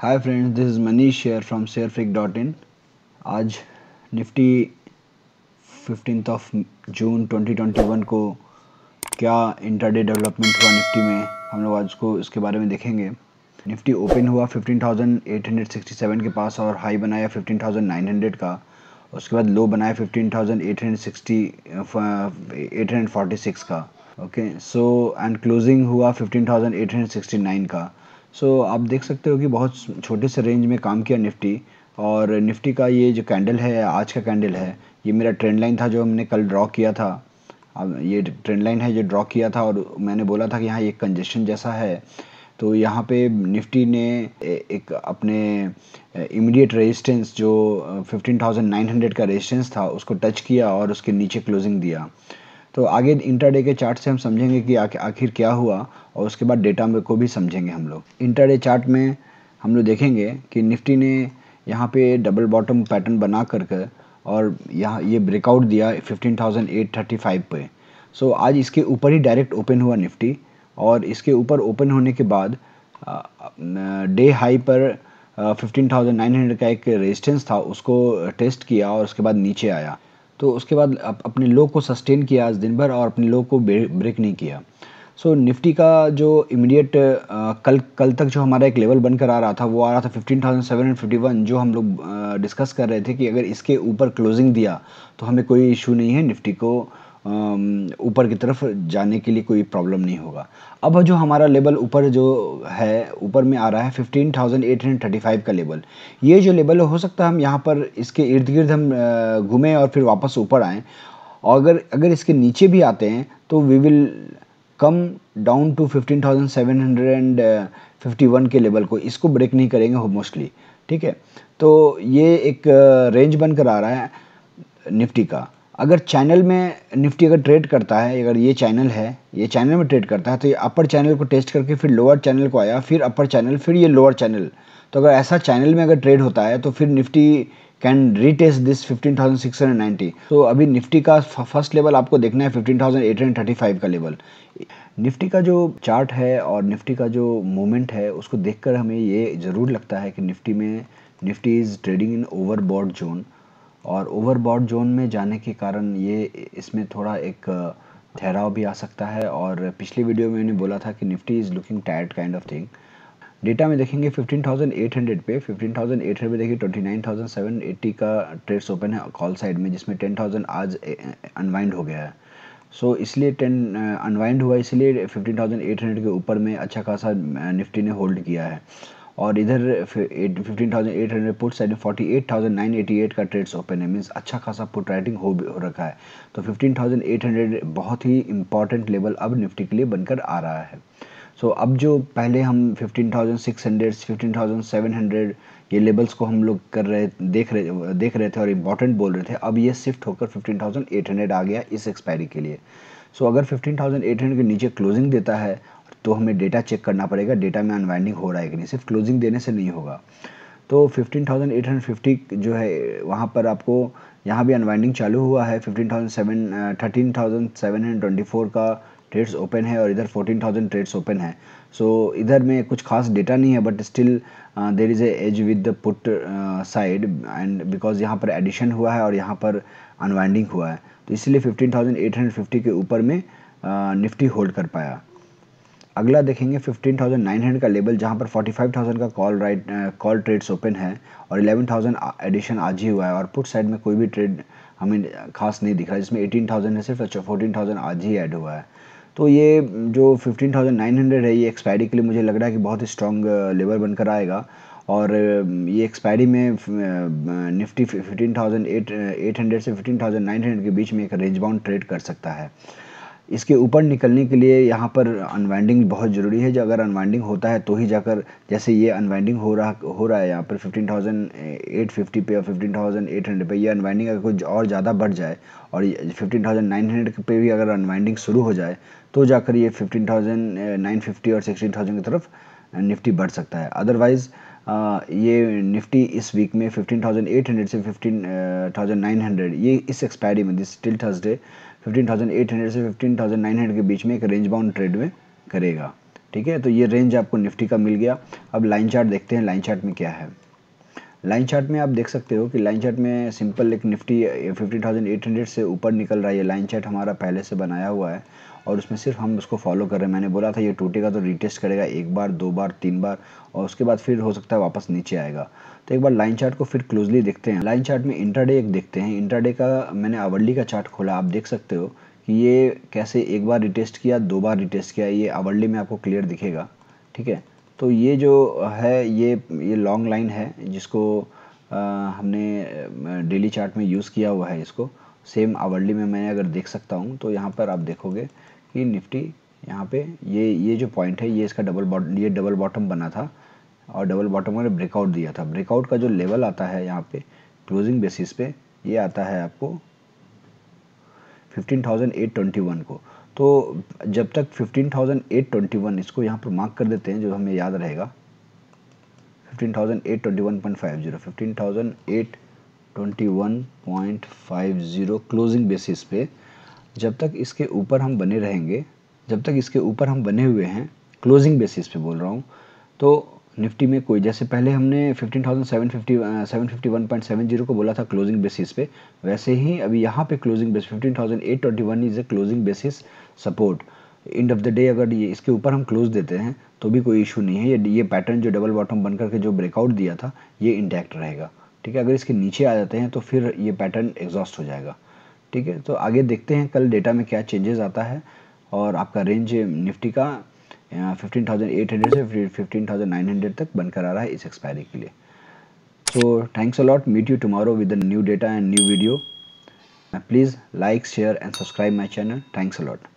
hi friends this is Manish share from Sharefreak dot in आज Nifty fifteen of June 2021 को क्या intraday development हुआ Nifty में हम लोग आज को इसके बारे में देखेंगे निफ्टी ओपन हुआ 15,867 के पास और हाई बनाया 15,900 का उसके बाद लो बनाया 15,860 846 uh, का ओके सो एंड क्लोजिंग हुआ 15,869 का सो so, आप देख सकते हो कि बहुत छोटे से रेंज में काम किया निफ्टी और निफ्टी का ये जो कैंडल है आज का कैंडल है ये मेरा ट्रेंड लाइन था जो हमने कल ड्रॉ किया था अब ये ट्रेंड लाइन है जो ड्रॉ किया था और मैंने बोला था कि यहाँ ये कंजेशन जैसा है तो यहाँ पे निफ्टी ने एक अपने इमीडिएट रेजिस्टेंस जो 15,900 का रेजिस्टेंस था उसको टच किया और उसके नीचे क्लोजिंग दिया तो आगे इंटरडे के चार्ट से हम समझेंगे कि आखिर क्या हुआ और उसके बाद डेटा को भी समझेंगे हम लोग इंटरडे चार्ट में हम लोग देखेंगे कि निफ्टी ने यहाँ पे डबल बॉटम पैटर्न बना कर कर और यहाँ ये ब्रेकआउट दिया 15,835 पे सो so, आज इसके ऊपर ही डायरेक्ट ओपन हुआ निफ्टी और इसके ऊपर ओपन होने के बाद डे हाई पर 15,900 का एक रेजिस्टेंस था उसको टेस्ट किया और उसके बाद नीचे आया तो उसके बाद अप, अपने लो को सस्टेन किया आज दिन भर और अपने लो को ब्रेक नहीं किया सो so, निफ्टी का जो इमीडिएट कल कल तक जो हमारा एक लेवल बनकर आ रहा था वो आ रहा था 15,751 जो हम लोग डिस्कस कर रहे थे कि अगर इसके ऊपर क्लोजिंग दिया तो हमें कोई इशू नहीं है निफ्टी को ऊपर की तरफ जाने के लिए कोई प्रॉब्लम नहीं होगा अब जो हमारा लेवल ऊपर जो है ऊपर में आ रहा है 15,835 का लेवल ये जो लेवल हो सकता है हम यहाँ पर इसके इर्द गिर्द हम घूमें और फिर वापस ऊपर आएँ और अगर अगर इसके नीचे भी आते हैं तो we will come down to one के लेवल को इसको ब्रेक नहीं करेंगे हो मोस्टली ठीक है तो ये एक रेंज बनकर आ रहा है निफ्टी का अगर चैनल में निफ्टी अगर ट्रेड करता है अगर ये चैनल है ये चैनल में ट्रेड करता है तो ये अपर चैनल को टेस्ट करके फिर लोअर चैनल को आया फिर अपर चैनल फिर ये लोअर चैनल तो अगर ऐसा चैनल में अगर ट्रेड होता है तो फिर निफ्टी कैन रीटेस्ट दिस 15,690 तो अभी निफ्टी का फर्स्ट लेवल आपको देखना है 15,835 का लेवल निफ्टी का जो चार्ट है और निफ्टी का जो मोमेंट है उसको देखकर हमें ये ज़रूर लगता है कि निफ्टी में Nifty is trading in overbought zone और ओवरबॉड जोन में जाने के कारण ये इसमें थोड़ा एक ठहराव भी आ सकता है और पिछली वीडियो में मैंने बोला था कि Nifty is looking tired kind of thing data में देखेंगे 15,800 पे 15,800 पे देखिए 29,780 का ट्रेड्स ओपन है कॉल साइड में जिसमें 10,000 आज अनवाइंड हो गया है सो so, इसलिए 10 अनवाइंड हुआ इसलिए 15,800 के ऊपर में अच्छा खासा निफ्टी ने होल्ड किया है और इधर fifteen thousand eight hundred puts and forty eight thousand nine eighty eight का ट्रेड्स ओपन है मीन्स अच्छा खासा पुट राइटिंग हो, हो रखा है तो 15,800 थाउजेंड एट हंड्रेड बहुत ही इंपॉर्टेंट लेवल अब निफ्टी के लिए बनकर आ रहा है सो so, अब जो पहले हम fifteen thousand six hundred fifteen thousand seven hundred ये लेवल्स को हम लोग कर रहे देख रहे देख रहे थे और इंपॉर्टेंट बोल रहे थे अब ये शिफ्ट होकर फिफ्टीन थाउजेंड एट हंड्रेड आ गया इस एक्सपायरी के लिए सो so, अगर 15,800 के नीचे क्लोजिंग देता है तो हमें डेटा चेक करना पड़ेगा डेटा में अनवाइंडिंग हो रहा है कि नहीं सिर्फ क्लोजिंग देने से नहीं होगा तो 15,850 जो है वहाँ पर आपको यहाँ भी अनवाइंडिंग चालू हुआ है 15,700 13,724 का ट्रेड्स ओपन है और इधर 14,000 ट्रेड्स ओपन है सो so, इधर में कुछ खास डेटा नहीं है but still there is a edge with the put side and because यहाँ पर एडिशन हुआ है और यहाँ पर अनवाइंडिंग हुआ है तो इसलिए 15,850 के ऊपर में निफ्टी होल्ड कर पाया अगला देखेंगे 15,900 का लेवल जहां पर 45,000 का call right call trades open है और 11,000 एडिशन आज ही हुआ है और पुट साइड में कोई भी ट्रेड हमें खास नहीं दिख रहा जिसमें 18,000 है सिर्फ अच्छा थाउजेंड आज ही ऐड हुआ है तो ये जो 15,900 है ये एक्सपायरी के लिए मुझे लग रहा है कि बहुत ही स्ट्रॉन्ग लेवल बनकर आएगा और ये एक्सपायरी में निफ्टी हंड्रेड से हंड्रेड के बीच में एक रेंज बाउंड ट्रेड कर सकता है इसके ऊपर निकलने के लिए यहाँ पर अनवाइंडिंग बहुत ज़रूरी है जो अगर अनवाइंडिंग होता है तो ही जाकर जैसे ये अनवाइंडिंग हो रहा हो रहा है यहाँ पर 15,850 पे और 15,800 पे ये अनवाइंडिंग अगर कुछ और ज़्यादा बढ़ जाए और 15,900 पे भी अगर अनवाइंडिंग शुरू हो जाए तो जाकर ये 15,950 और 16,000 की तरफ निफ्टी बढ़ सकता है अदरवाइज़ ये निफ्टी इस वीक में हंड्रेड से हंड्रेड ये इस एक्सपायरी में दिस टिल थर्सडे 15,800 से 15,900 के बीच में एक रेंज बाउंड ट्रेड में करेगा ठीक है तो ये रेंज आपको निफ्टी का मिल गया अब लाइन चार्ट देखते हैं लाइन चार्ट में क्या है लाइन चार्ट में आप देख सकते हो कि लाइन चार्ट में सिंपल एक निफ्टी 15,800 से ऊपर निकल रहा है ये लाइन चार्ट हमारा पहले से बनाया हुआ है और उसमें सिर्फ हम उसको फॉलो कर रहे हैं मैंने बोला था ये टूटेगा तो रीटेस्ट करेगा एक बार दो बार तीन बार और उसके बाद फिर हो सकता है वापस नीचे आएगा तो एक बार लाइन चार्ट को फिर क्लोजली देखते हैं लाइन चार्ट में इंटरडे एक देखते हैं इंटरडे का मैंने आवरली का चार्ट खोला आप देख सकते हो कि ये कैसे एक बार रिटेस्ट किया दो बार रिटेस्ट किया ये अवर्ली में आपको क्लियर दिखेगा ठीक है तो ये जो है ये ये लॉन्ग लाइन है जिसको आ, हमने डेली चार्ट में यूज़ किया हुआ है इसको सेम आवर्ली में मैं अगर देख सकता हूँ तो यहाँ पर आप देखोगे कि निफ्टी यहाँ पे ये ये जो पॉइंट है ये इसका डबल बॉटम ये डबल बॉटम बना था और डबल बॉटम ने ब्रेकआउट दिया था ब्रेकआउट का जो लेवल आता है यहाँ पे क्लोजिंग बेसिस पे ये आता है आपको 15,821 को तो जब तक 15,821 इसको यहाँ पर मार्क कर देते हैं जो हमें याद रहेगा 15,821.50 15,821.50 क्लोजिंग बेसिस पे जब तक इसके ऊपर हम बने रहेंगे जब तक इसके ऊपर हम बने हुए हैं क्लोजिंग बेसिस पे बोल रहा हूँ तो निफ्टी में कोई जैसे पहले हमने 15,750 751.70 को बोला था क्लोजिंग बेसिस पे वैसे ही अभी यहाँ पे closing base 15,821 is a closing basis support end of the day अगर ये इसके ऊपर हम क्लोज देते हैं तो भी कोई इशू नहीं है ये ये पैटर्न जो डबल बॉटम बन करके जो ब्रेकआउट दिया था ये इंटैक्ट रहेगा ठीक है अगर इसके नीचे आ जाते हैं तो फिर ये पैटर्न एग्जॉस्ट हो जाएगा ठीक है तो आगे देखते हैं कल डेटा में क्या चेंजेस आता है और आपका रेंज निफ्टी का 15,800 से 15,900 तक बनकर आ रहा है इस एक्सपायरी के लिए so thanks a lot meet you tomorrow with new data and new video please like share and subscribe my channel thanks allot